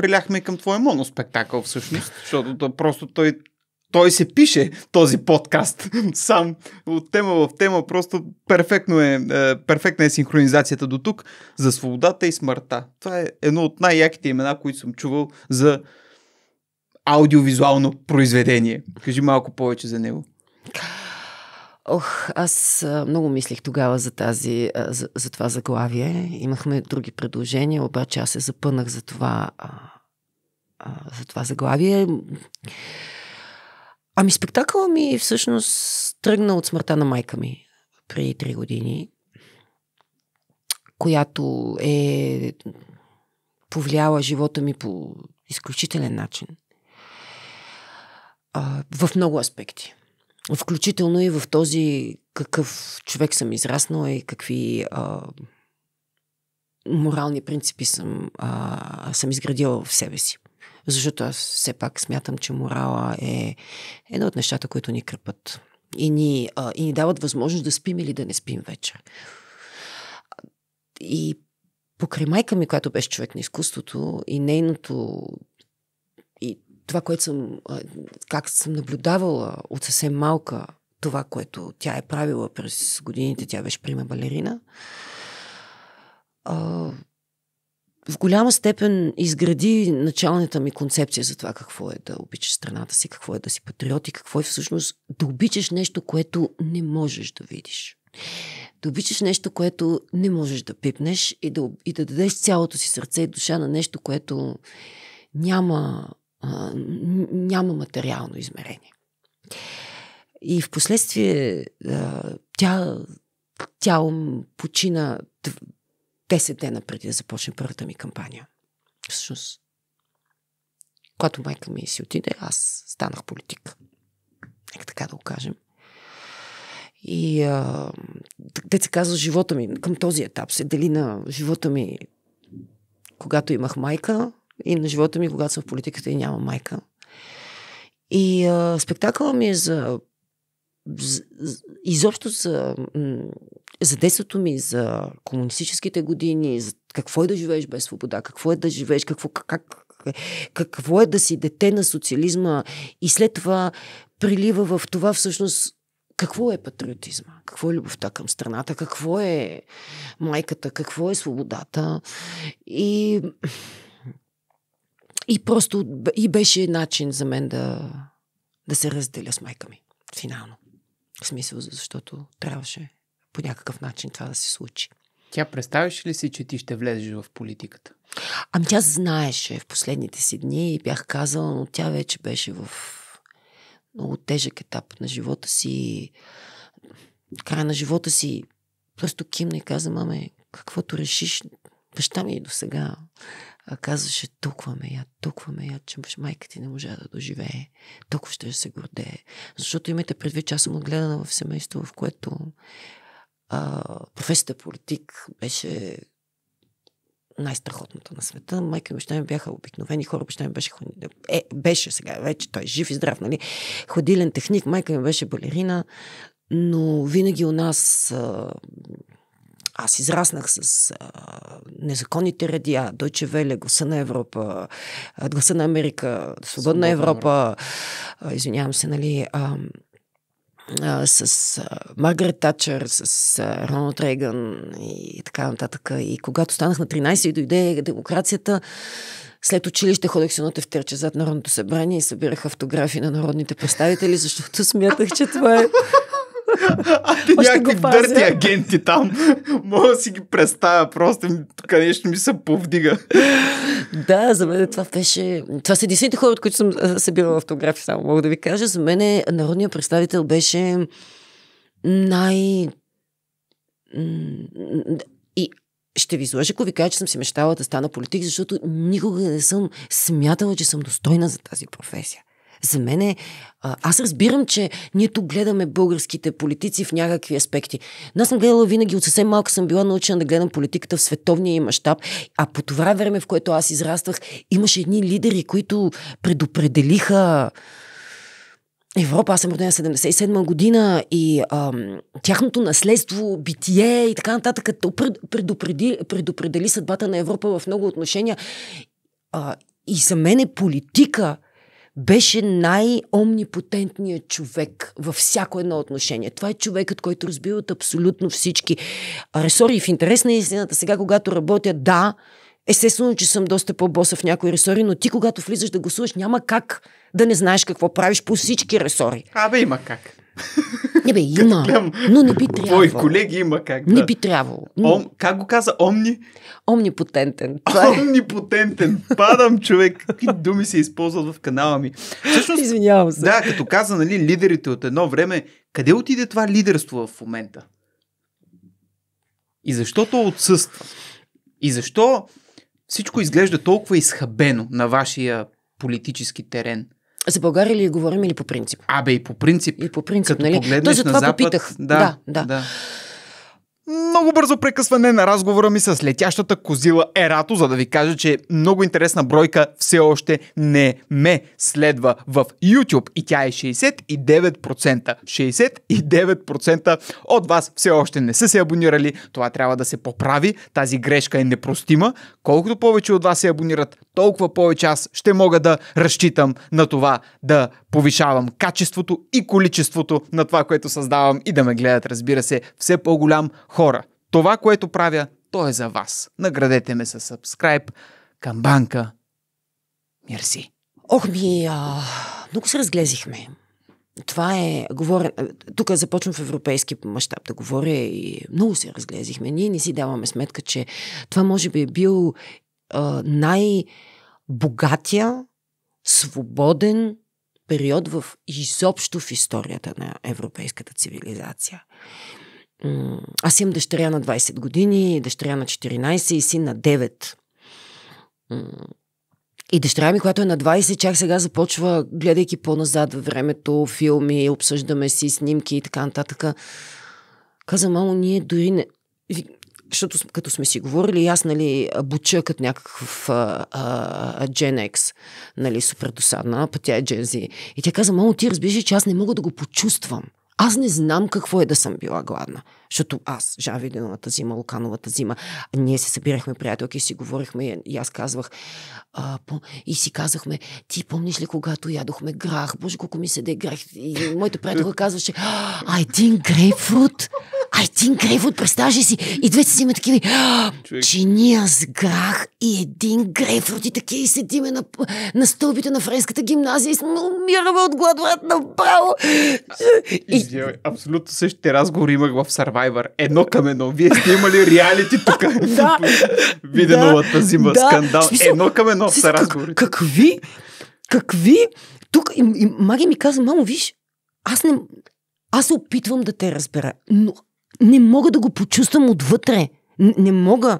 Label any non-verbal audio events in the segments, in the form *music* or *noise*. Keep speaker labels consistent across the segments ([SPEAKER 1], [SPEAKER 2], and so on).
[SPEAKER 1] преляхме и към твоя моноспектакъл всъщност, защото да, просто той, той се пише този подкаст *laughs* сам от тема в тема, просто перфектно е, е, перфектна е синхронизацията до тук за свободата и смъртта. Това е едно от най-яките имена, които съм чувал за аудиовизуално произведение. Кажи малко повече за него.
[SPEAKER 2] Ох, аз много мислих тогава за, тази, за, за това заглавие. Имахме други предложения, обаче аз се запънах за това, за това заглавие. Ами спектакъл ми всъщност тръгна от смъртта на майка ми преди три години, която е повлияла живота ми по изключителен начин. А, в много аспекти. Включително и в този какъв човек съм израснала и какви а, морални принципи съм, а, съм изградила в себе си. Защото аз все пак смятам, че морала е едно от нещата, които ни кръпат. и ни, а, и ни дават възможност да спим или да не спим вечер. И покрай майка ми, която беше човек на изкуството и нейното и това, което съм, как съм наблюдавала от съвсем малка, това, което тя е правила през годините, тя беше прима балерина, в голяма степен изгради началната ми концепция за това какво е да обичаш страната си, какво е да си патриот и какво е всъщност да обичаш нещо, което не можеш да видиш. Да обичаш нещо, което не можеш да пипнеш и да, и да дадеш цялото си сърце и душа на нещо, което няма а, няма материално измерение. И в последствие тя, тя почина 10 дена преди да започне първата ми кампания. Всъщност, когато майка ми си отиде, аз станах политик. Нека така да го кажем. И те се казва, живота ми към този етап се дели на живота ми, когато имах майка, и на живота ми, когато съм в политиката и няма майка. И а, спектакълът ми е за, за изобщо за, за детството ми, за комунистическите години, за какво е да живееш без свобода, какво е да живееш, какво, как, какво е да си дете на социализма и след това прилива в това всъщност какво е патриотизма, какво е любовта към страната, какво е майката, какво е свободата. И и просто и беше начин за мен да, да се разделя с майка ми. Финално. В смисъл, защото трябваше по някакъв начин това да се случи.
[SPEAKER 1] Тя представяше ли си, че ти ще влезеш в политиката?
[SPEAKER 2] Ами тя знаеше в последните си дни и бях казала, но тя вече беше в много тежък етап на живота си. Края на живота си просто кимна и каза, маме, каквото решиш, Баща ми и до сега казваше, толкова ме я, толкова ме я, че майка ти не можа да доживее. Толкова ще се гордее. Защото имайте предвид, че аз съм отгледана в семейство, в което а, професията политик беше най страхотната на света. Майка и баща ми бяха обикновени хора, баща ми беше, е, беше сега вече, той е жив и здрав, нали? Ходилен техник, майка ми беше балерина, но винаги у нас а, аз израснах с а, незаконните радиа, Дойче Веле, Гласа на Европа, Гласа на Америка, Свободна Европа, а, извинявам се, нали, а, а, с а, Маргарет Тачър, с а, Роналд Рейган и така нататък. И когато станах на 13 и дойде демокрацията, след училище ходех се на тефтерче зад Народното събрание и събирах автографи на народните представители, защото смятах, че това е а ти някакви
[SPEAKER 1] дърти агенти
[SPEAKER 2] там. Мога
[SPEAKER 1] да си ги представя. Просто тук нещо ми се повдига.
[SPEAKER 2] да, за мен това беше... Това са единствените хора, от които съм събирала автографи, само мога да ви кажа. За мен народният представител беше най... И ще ви излъжа, ако ви кажа, че съм си мечтала да стана политик, защото никога не съм смятала, че съм достойна за тази професия. За мен е... Аз разбирам, че ние тук гледаме българските политици в някакви аспекти. Но аз съм гледала винаги, от съвсем малко съм била научена да гледам политиката в световния и мащаб. А по това време, в което аз израствах, имаше едни лидери, които предопределиха Европа, аз съм родена 77 година и ам, тяхното наследство, битие и така нататък, предупреди, предопредели съдбата на Европа в много отношения. А, и за мен е политика беше най-омнипотентният човек във всяко едно отношение. Това е човекът, който разбива от абсолютно всички ресори. и В интерес на истината, сега когато работя, да, Естествено, че съм доста по-боса в някои ресори, но ти когато влизаш да гласуваш, няма как да не знаеш какво правиш по всички ресори. Абе, има как. *laughs* Не бе, има, Глям, но не би трябвало. Твои колеги има как да. Не би трябвало. Ом, как го каза? Омни? Омнипотентен. Е.
[SPEAKER 1] *laughs* Омнипотентен. Падам, човек. Какви думи се използват в канала ми? Всъщност, Извинявам се. Да, като каза, нали, лидерите от едно време, къде отиде това лидерство в момента? И защо то отсъства? И защо всичко изглежда толкова изхабено на вашия политически терен – за България ли говорим или по принцип? Абе, и по принцип. И по принцип, като нали? То за това на запад, попитах. Да, да. да. да. Много бързо прекъсване на разговора ми с летящата козила Ерато, за да ви кажа, че много интересна бройка все още не ме следва в YouTube и тя е 69%. 69% от вас все още не са се абонирали. Това трябва да се поправи. Тази грешка е непростима. Колкото повече от вас се абонират, толкова повече аз ще мога да разчитам на това да повишавам качеството и количеството на това, което създавам и да ме гледат, разбира се, все по-голям хора. Това, което правя, то е за вас. Наградете ме с subscribe, камбанка.
[SPEAKER 2] Мерси. Ох ми, а, много се разглезихме. Това е, говоря, тук започвам в европейски мащаб да говоря и много се разглезихме. Ние не си даваме сметка, че това може би е бил най-богатия, свободен период в изобщо в историята на европейската цивилизация. Аз имам дъщеря на 20 години, дъщеря на 14 и син на 9. И дъщеря ми, която е на 20, чак сега започва, гледайки по-назад във времето, филми, обсъждаме си снимки и така нататък. Каза, мамо, ние дори не защото като сме си говорили, аз, нали, буча като някакъв а, а, Gen нали, супер досадна, па тя е Джен И тя каза, мамо, ти разбираш, че аз не мога да го почувствам. Аз не знам какво е да съм била гладна. Защото аз, Жан Виденовата зима, Лукановата зима, ние се събирахме приятелки и си говорихме и аз казвах а, по, и си казахме, ти помниш ли когато ядохме грах? Боже, колко ми се де грах. И моята приятелка казваше, а, един грейпфрут. Мартин Грейвуд, представяш ли си? И двете си има такива чиния с грах и един грейфрут и такива и седиме на, на стълбите на френската гимназия и сме умираме от глад, врат направо.
[SPEAKER 1] И... Абсолютно същите разговори имах в Survivor. Едно към едно. Вие сте имали реалити тук. *laughs* да.
[SPEAKER 2] Виденовата зима, да. скандал. Едно
[SPEAKER 1] към едно са разговори.
[SPEAKER 2] Какви? Какви? Тук и, и Маги ми каза, мамо, виж, аз не... Аз се опитвам да те разбера, но не мога да го почувствам отвътре. Н- не мога.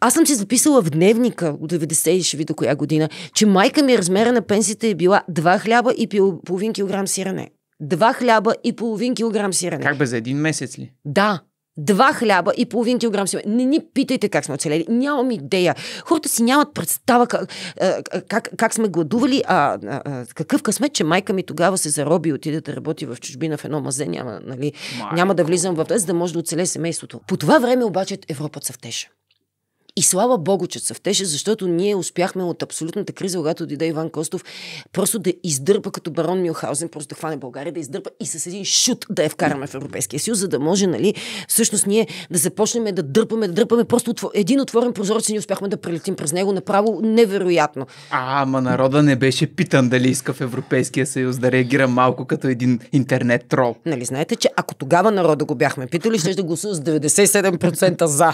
[SPEAKER 2] Аз съм си записала в дневника от 90 ще ви до коя година, че майка ми размера на пенсията е била 2 хляба и половин килограм сирене. Два хляба и половин килограм сирене. Как бе,
[SPEAKER 1] за един месец ли?
[SPEAKER 2] Да два хляба и половин килограм семе. Не ни питайте как сме оцелели. Нямам идея. Хората си нямат представа как, е, как, как сме гладували, а, а какъв късмет, че майка ми тогава се зароби и отиде да работи в чужбина в едно мазе. Няма, нали, няма да влизам в тези, да може да оцеле семейството. По това време обаче Европа цъфтеше. И слава Богу, че цъфтеше, защото ние успяхме от абсолютната криза, когато дойде Иван Костов, просто да издърпа като барон Мюнхаузен, просто да хване България, да издърпа и с един шут да я вкараме в Европейския съюз, за да може, нали, всъщност ние да започнем да дърпаме, да дърпаме. Просто един отворен прозорец и ние успяхме да прелетим през него направо невероятно.
[SPEAKER 1] А, ама народа не беше питан дали иска в Европейския съюз да реагира малко като един
[SPEAKER 2] интернет трол. Нали, знаете, че ако тогава народа го бяхме питали, ще да гласува с 97% за.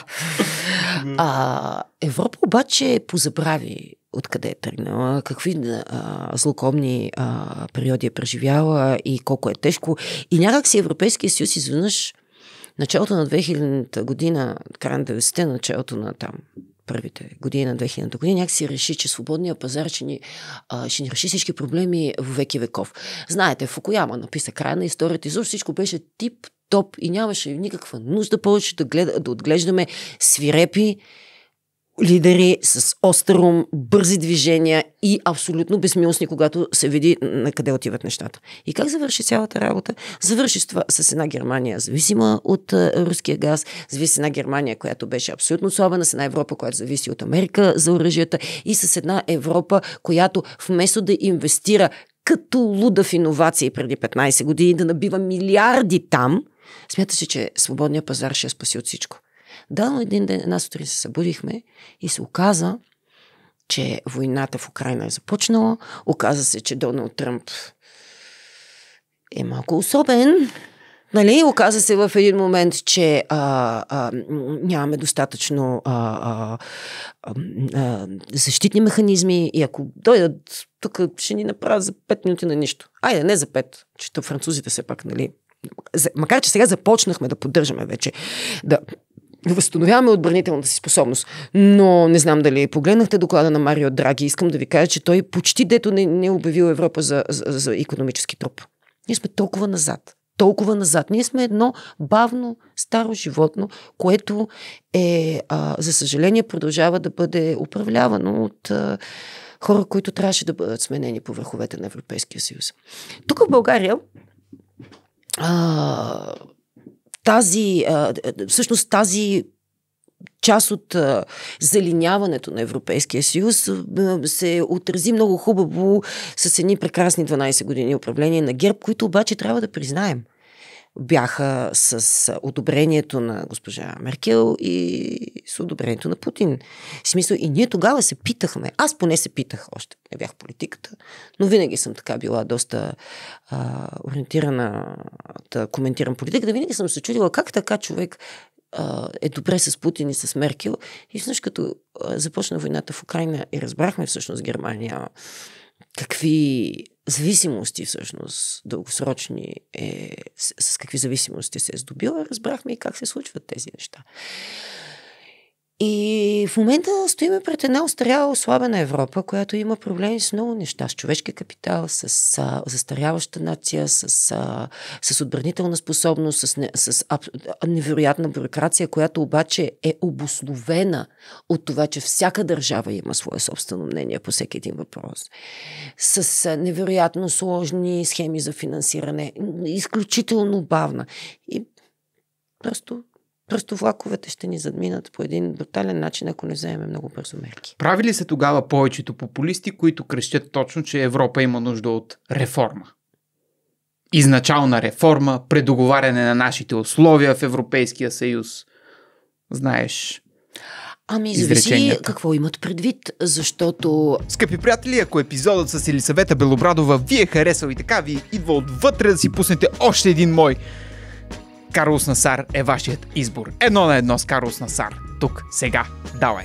[SPEAKER 2] А, Европа обаче позабрави откъде е тръгнала, какви а, злокомни а, периоди е преживяла и колко е тежко. И някак си Европейския съюз изведнъж началото на 2000-та година, края на 90-те, началото на там първите години на 2000-та година, някакси реши, че свободния пазар ще ни, а, ще ни реши всички проблеми в веки веков. Знаете, Фукуяма написа края на историята, изобщо всичко беше тип топ и нямаше никаква нужда повече да, гледа, да отглеждаме свирепи лидери с остър ум, бързи движения и абсолютно безмилостни, когато се види на къде отиват нещата. И как завърши цялата работа? Завърши с това с една Германия, зависима от а, руския газ, зависи с една Германия, която беше абсолютно слабена, с една Европа, която зависи от Америка за оръжията и с една Европа, която вместо да инвестира като луда в иновации преди 15 години, да набива милиарди там – Смята се, че свободния пазар ще спаси от всичко. но един ден, една сутрин се събудихме и се оказа, че войната в Украина е започнала. Оказа се, че Доналд Тръмп е малко особен. Нали, оказа се в един момент, че а, а, нямаме достатъчно а, а, а, защитни механизми и ако дойдат тук, ще ни направят за 5 минути на нищо. Айде, не за 5, че французите все пак, нали, макар че сега започнахме да поддържаме вече, да възстановяваме отбранителната си способност. Но не знам дали погледнахте доклада на Марио Драги. Искам да ви кажа, че той почти дето не, не е обявил Европа за, за, за економически труп. Ние сме толкова назад. Толкова назад. Ние сме едно бавно, старо животно, което е, а, за съжаление, продължава да бъде управлявано от а, хора, които трябваше да бъдат сменени по върховете на Европейския съюз. Тук в България тази, а, всъщност тази част от а, залиняването на Европейския съюз се отрази много хубаво с едни прекрасни 12 години управление на ГЕРБ, които обаче трябва да признаем – бяха с одобрението на госпожа Меркел и с одобрението на Путин. В смисъл, и ние тогава се питахме. Аз поне се питах, още не бях в политиката, но винаги съм така била доста а, ориентирана да коментирам политиката. Винаги съм се чудила как така човек а, е добре с Путин и с Меркел. И всъщност като започна войната в Украина и разбрахме всъщност Германия какви зависимости всъщност дългосрочни е, с, с какви зависимости се е здобила, разбрахме и как се случват тези неща. И в момента стоиме пред една остаряла, ослабена Европа, която има проблеми с много неща, с човешки капитал, с застаряваща нация, с, а, с отбранителна способност, с, не, с аб, невероятна бюрокрация, която обаче е обословена от това, че всяка държава има свое собствено мнение по всеки един въпрос. С а, невероятно сложни схеми за финансиране, изключително бавна. И просто Просто влаковете ще ни задминат по един брутален начин, ако не вземем много бързо мерки.
[SPEAKER 1] Прави ли се тогава повечето популисти, които крещят точно, че Европа има нужда от реформа?
[SPEAKER 2] Изначална
[SPEAKER 1] реформа, предоговаряне на нашите условия в Европейския съюз. Знаеш,
[SPEAKER 2] Ами, зависи какво имат предвид, защото... Скъпи
[SPEAKER 1] приятели, ако епизодът с Елисавета Белобрадова ви е харесал и така ви идва отвътре да си пуснете още един мой Карлос Насар е вашият избор. Едно на едно с Карлос Насар. Тук, сега, давай!